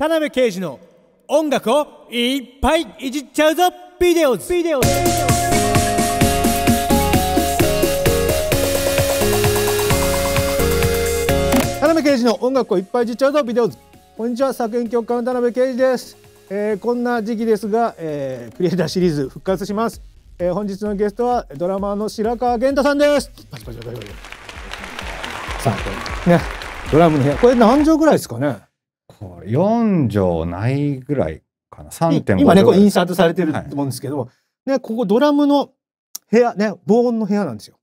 田辺啓二の音楽をいっぱいいじっちゃうぞビデオズビデオズ田辺啓二の音楽をいっぱいいじっちゃうぞビデオズこんにちは作品曲家の田辺啓二です、えー、こんな時期ですが、えー、クリエイターシリーズ復活します、えー、本日のゲストはドラマの白川源太さんですパチパチパチパチさあねドラムの部屋これ何畳ぐらいですかね4畳ないぐらいかな3.5今ねこうインサートされてると思うんですけど、はい、ね、ここドラムの部屋ね防音の部屋なんですよ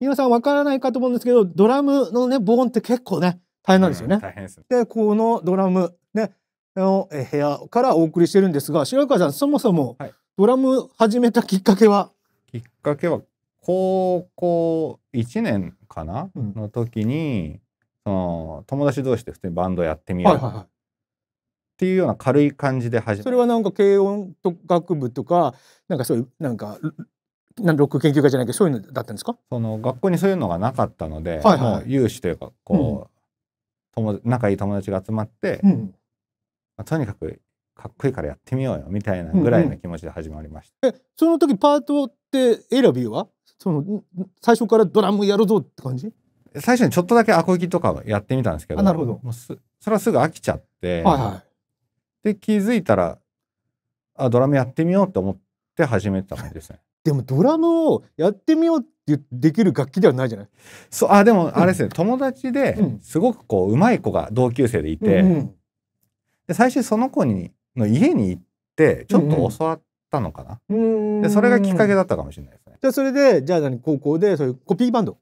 皆さんわからないかと思うんですけどドラムのね防音って結構ね大変なんですよね、うん、大変ですでこのドラムねの部屋からお送りしてるんですが白川さんそもそもドラム始めたきっかけは、はい、きっかけは高校1年かな、の時にその友達同士で普通にバンドやってみよう、はていうような軽い感じで始まそれはなんか軽音と学部とかなんかそういうなんかロック研究家じゃないけどそういうのだったんですかその学校にそういうのがなかったので、はいはい、もう有志というかこう、うん、仲いい友達が集まって、うん、まあ、とにかくかっこいいからやってみようよみたいなぐらいの気持ちで始まりました。うんうん、えその時パートって選びはその最初からドラムやるぞって感じ最初にちょっとだけアコギとかやってみたんですけどなるほどもうすそれはすぐ飽きちゃって、はいはい、で気づいたらあドラムやってみようと思って始めたんですね。でもドラムをやってみようってできる楽器ではないじゃないそうあでもあれですね、うん、友達ですごくこう上手い子が同級生でいて、うんうん、で最初その子にの家に行ってちょっと教わったのかな、うんうん、でそれがきっかけだったかもしれないですね。じゃあそれでじゃあ何高校でそういうコピーバンド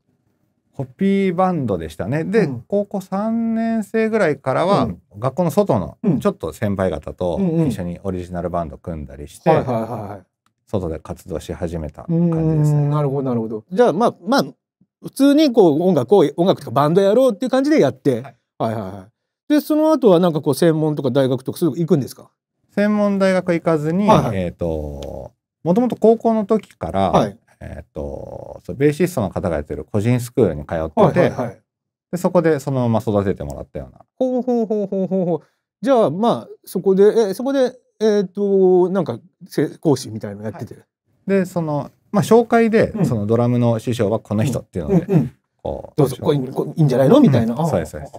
コピーバンドでしたね。で、うん、高校3年生ぐらいからは、学校の外のちょっと先輩方と一緒にオリジナルバンド組んだりして、外で活動し始めた感じですね。なるほどなるほど。じゃあまあまあ普通にこう音楽を音楽とかバンドやろうっていう感じでやって、はい、はいはいはい。でその後はなんかこう専門とか大学とかすぐ行くんですか？専門大学行かずに、ははい、えっ、ともともと高校の時から、はいえー、っとそうベーシストの方がやってる個人スクールに通ってて、でそこでそのまま育ててもらったような。ほうほうほうほうほうほう。じゃあまあそこでえそこでえー、っとなんか講師みたいのやってて。はい、でそのまあ紹介で、うん、そのドラムの師匠はこの人っていうので、うんうん、こうどうぞこれいいんじゃないのみたいな。そうですそうです。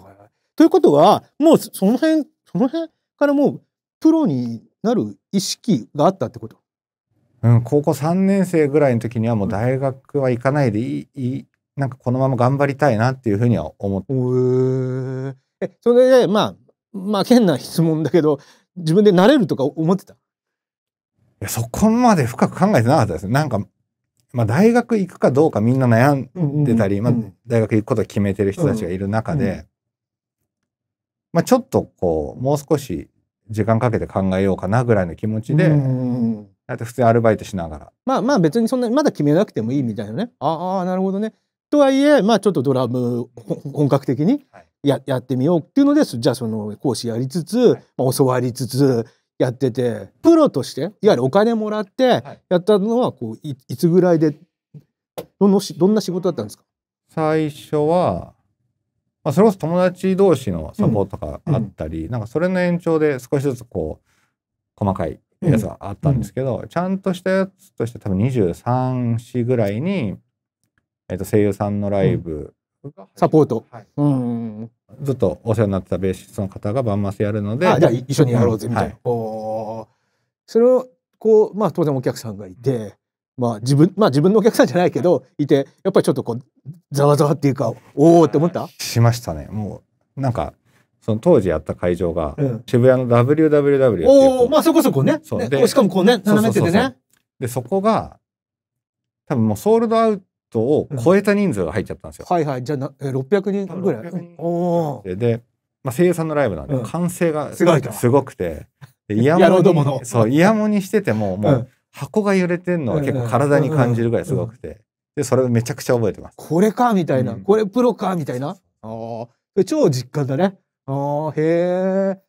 ということはもうその辺その辺からもうプロになる意識があったってことうん、高校3年生ぐらいの時にはもう大学は行かないでいい、なんかこのまま頑張りたいなっていうふうには思ってえそれでまあまあ変な質問だけど自分でなれるとか思ってたいやそこまで深く考えてなかったですなんか、まあ、大学行くかどうかみんな悩んでたり、まあ、大学行くことを決めてる人たちがいる中で、うんうん、まあ、ちょっとこうもう少し時間かけて考えようかなぐらいの気持ちで。うんうんだって普通にアルバイトしながら。まあまあ別にそんなまだ決めなくてもいいみたいなね。ああなるほどね。とはいえまあちょっとドラム本格的にやはい、やってみようっていうのですじゃあその講師やりつつ、はい、まあ、教わりつつやっててプロとしていわゆるお金もらってやったのはこういつぐらいでどのし、どんな仕事だったんですか最初は、まあ、それこそ友達同士のサポートがあったり、うんうん、なんかそれの延長で少しずつこう細かいやつがあったんですけど、うん、ちゃんとしたやつとして多分23歳ぐらいに、えー、と声優さんのライブ、うん、サポート、はいうんずっとお世話になってたベーシストの方がバンマスやるのでじゃあ一緒にやろうぜみたいな、うんはい、それをこうまあ当然お客さんがいて、まあ自分まあ自分のお客さんじゃないけどいてやっぱりちょっとこうざわざわっていうかおおって思ったしましたねもうなんかその当時やった会場が、渋谷の WWW っていうおまあそこそこねそうでしかもこうね斜めててねでそこが多分もうソールドアウトを超えた人数が入っちゃったんですよ、はいはいじゃあな600人ぐらいおで、まあ、声優さんのライブなんで、歓声がすごくて イヤモどものそうイヤモにしててももう、箱が揺れてんのは結構体に感じるぐらいすごくて、でそれをめちゃくちゃ覚えてますこれかみたいな、これプロかみたいなああ超実感だねああ、へえ。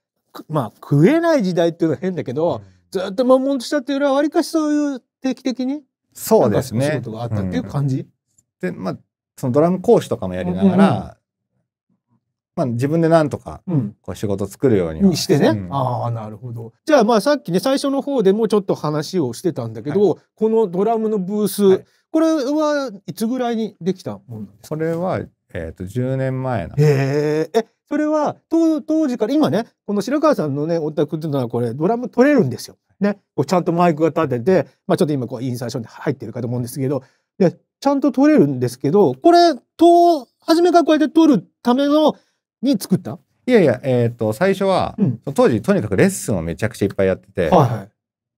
まあ、食えない時代っていうのは変だけど、うん、ずっと悶々としたっていうよりは、わりかしそういう定期的に、そうですね。仕事があったっていう感じ、うん、で、まあ、そのドラム講師とかもやりながら、まあ、自分でなんとかこう仕事作るように、うん、してね。うん、ああなるほど。じゃあまあさっきね最初の方でもちょっと話をしてたんだけど、はい、このドラムのブース、はい、これはいつぐらいにできたもんなんですかこれは、えーと、10年前なんでええそれは当時から今ねこの白川さんのねお宅っていうのはこれドラム取れるんですよ。ね、こうちゃんとマイクが立てて、まあ、ちょっと今こうインサーションで入ってるかと思うんですけどでちゃんと取れるんですけどこれと初めからこうやって取るためのに作ったいやいや、えっ、と最初は、うん、当時とにかくレッスンをめちゃくちゃいっぱいやってて、はいはい、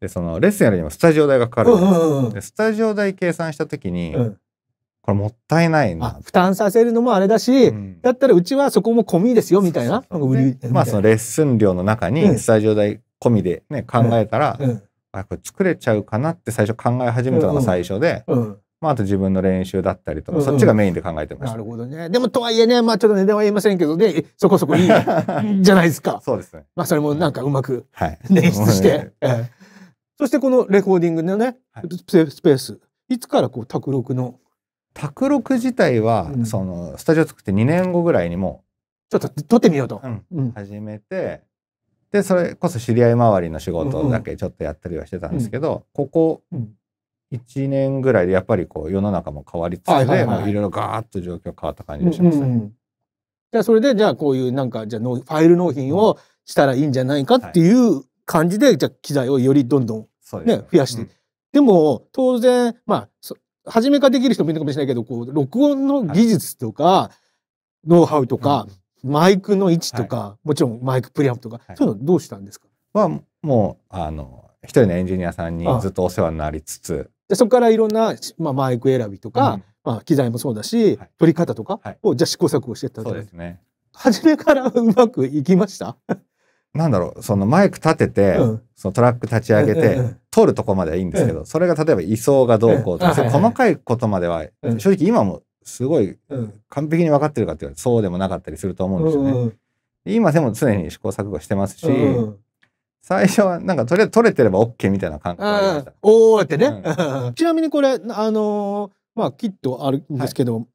でそのレッスンやるにもスタジオ代がかかる、んスタジオ代計算した時に、うんこれもったいないな。負担させるのもあれだし、うん、だったらうちはそこも込みですよみたいな。まあそのレッスン料の中にスタジオ代込みでね、考えたら、あこれ作れちゃうかなって最初考え始めたのが最初で、まあ、あと自分の練習だったりとか、うんうん、そっちがメインで考えてましなるほどね。でもとはいえね、まあちょっと値段は言えませんけどね、そこそこいいじゃないですか。そうですね。まあそれもなんかうまく捻出して。は い、そしてこのレコーディングのね、はい、スペース、いつからこう卓録の卓録自体は、うん、そのスタジオ作って2年後ぐらいにもちょっと撮ってみようと、始めてでそれこそ知り合い周りの仕事だけちょっとやったりはしてたんですけど、ここ1年ぐらいでやっぱりこう世の中も変わりつつで、はいろ、はいろガーッと状況変わった感じがしますね。じゃあそれでじゃあこういうなんかじゃあファイル納品をしたらいいんじゃないかっていう感じで、じゃあ機材をよりどんどん、ね、増やして。でも当然まあ初めからできる人もいるかもしれないけど、こう、録音の技術とか、ノウハウとか、マイクの位置とか、もちろんマイクプリアップとか、そういうのどうしたんですかは、もう、あの、一人のエンジニアさんにずっとお世話になりつつ。でそこからいろんな、まあ、マイク選びとか、まあ、機材もそうだし、取り方とかを、じゃ試行錯誤してたわですね。初めからうまくいきましたなんだろう、そのマイク立てて、うん、そのトラック立ち上げて、通撮るとこまではいいんですけど、それが例えば位相がどうこうとか、細かいことまでは、正直今もすごい完璧に分かってるかっていうと、そうでもなかったりすると思うんですよね。今でも常に試行錯誤してますし、最初はなんかとりあえず取れてれば OK みたいな感覚おおってね。ちなみにこれあのまあキットあるんですけど、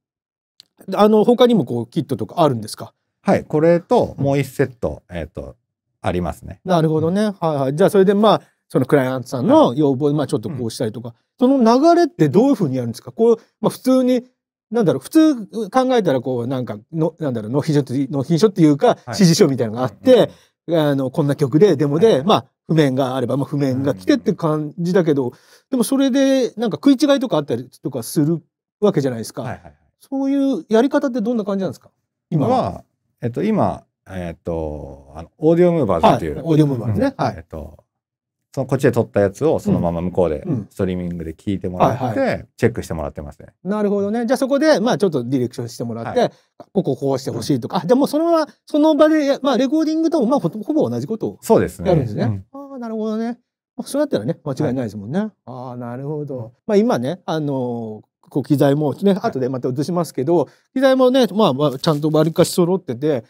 あの他にもこうキットとかあるんですか。はい、これともう一セット、えっ、とありますね。なるほどね。はいはい。じゃあそれでまあ、そのクライアントさんの要望で、まあちょっとこうしたりとか、その流れってどういうふうにやるんですかこう、まあ普通に、なんだろう、普通考えたらこう、なんか、の、なんだろう、納品書って、納品書っていうか、指示書みたいなのがあって、あの、こんな曲で、デモで、まあ、譜面があれば、まあ、譜面が来てって感じだけど、でもそれで、なんか食い違いとかあったりとかするわけじゃないですか。そういうやり方ってどんな感じなんですか今は。えっと、今、えっ、と、あの、オーディオムーバーズっていう、はい、オーディオムーバーズね。はい。えっ、と、そのこっちで撮ったやつをそのまま向こうでストリーミングで聞いてもらって、チェックしてもらってますね、なるほどね。じゃあそこで、まあちょっとディレクションしてもらって、はい、こここうしてほしいとか、うん、あ、でもそのまま、その場で、まあレコーディングとも、まあほぼ同じことをやるんですね。すねああ、なるほどね。まあ、そうやったらね、間違いないですもんね。はい、ああ、なるほど。まあ今ね、あのーこう機材もね、後でまた映しますけど、機材もね、まあ、まあ、ちゃんと割りかし揃ってて、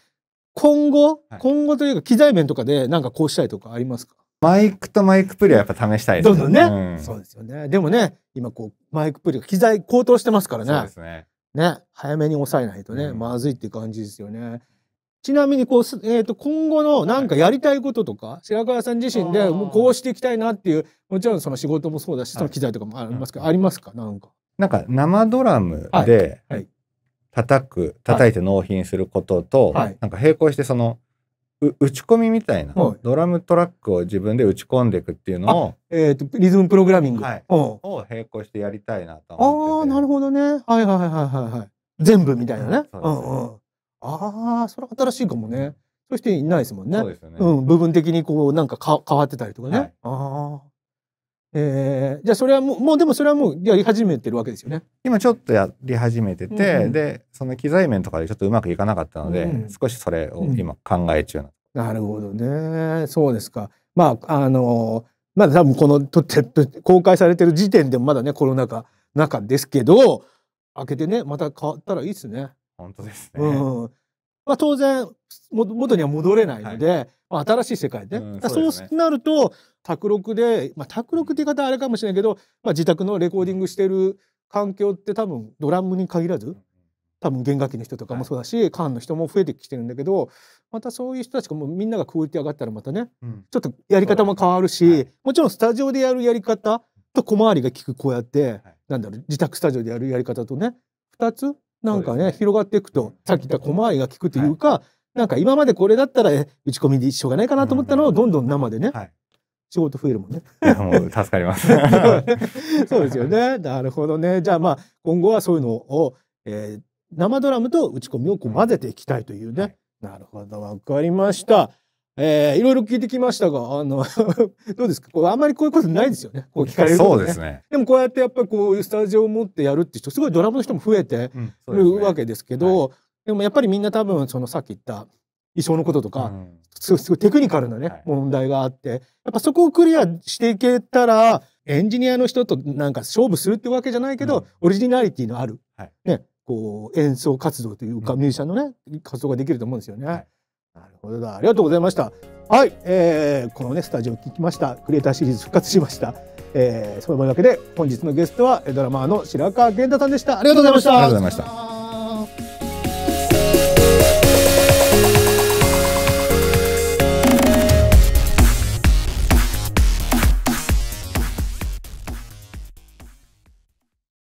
今後、はい、今後というか機材面とかでなんかこうしたいとかありますかマイクとマイクプリはやっぱ試したいですね。ねうん、そうですよね。でもね、今こう、マイクプリが機材高騰してますからね。そうですね。ね、早めに抑えないとね、うん、まずいって感じですよね。ちなみにこう、えー、と今後のなんかやりたいこととか、はい、白川さん自身でもうこうしていきたいなっていうもちろんその仕事もそうだしその機材とかもありますけど、はい、ありますかなんかなんか生ドラムで、はい、叩く叩いて納品することと、はい、なんか並行してその打ち込みみたいな、はい、ドラムトラックを自分で打ち込んでいくっていうのを、えーと、リズムプログラミング、はい、を並行してやりたいなと思っててああなるほどねはいはいはいはいはい全部みたいなね、うんうん、ああそれ新しいかもねそういう人いないですもんねそうですね、うん、部分的にこうなんかか変わってたりとかね、はい、ああえー、じゃあそれはもうもうでもそれはもうやり始めてるわけですよね。今ちょっとやり始めてて、うんうん、でその機材面とかでちょっとうまくいかなかったので、うん、少しそれを今考え中な、うん、なるほどねそうですか。まああのまだ多分このとって公開されてる時点でもまだねコロナ禍中ですけど開けてねまた変わったらいいですね。本当ですね、うん、まあ、当然元には戻れないので、はいまあ、新しい世界で,、うんそうでね、そうなると卓録で、まあ、宅録って言い方はあれかもしれないけど、まあ、自宅のレコーディングしてる環境って多分ドラムに限らず多分弦楽器の人とかもそうだし、はい、カンの人も増えてきてるんだけどまたそういう人たちがもうみんながクオリティ上がったらまたね、うん、ちょっとやり方も変わるし、はい、もちろんスタジオでやるやり方と小回りが利くこうやって、はい、なんだろう自宅スタジオでやるやり方とね2つなんかね、ね、広がっていくとさっき言った小回りが利くというか、はい、なんか今までこれだったら打ち込みでしょうがないかなと思ったのをどんどん生でね、はい、仕事増えるもんね。もう助かります。そうですよね。なるほどね。じゃあまあ今後はそういうのを、えー、生ドラムと打ち込みをこう混ぜていきたいというね。なるほどわかりました。えー、いろいろ聞いてきましたが、あの どうですかこうあんまりこういうことないですよね。こう聞かれる、ね、そうですね。でもこうやってやっぱりこういうスタジオを持ってやるって人、すごいドラムの人も増えてる、わけですけど、はい、でもやっぱりみんな多分そのさっき言った衣装のこととか、すごいすごいテクニカルなね、問題があって、やっぱそこをクリアしていけたら、エンジニアの人となんか勝負するってわけじゃないけど、オリジナリティのある、ね、こう演奏活動というか、ミュージシャンのね活動ができると思うんですよね。はい、なるほどだありがとうございました。はい、えー、このねスタジオ聞きましたクリエイターシリーズ復活しました。えー、そういうわけで本日のゲストはドラマーの白川源太さんでした。ありがとうございました。ありがとうございました。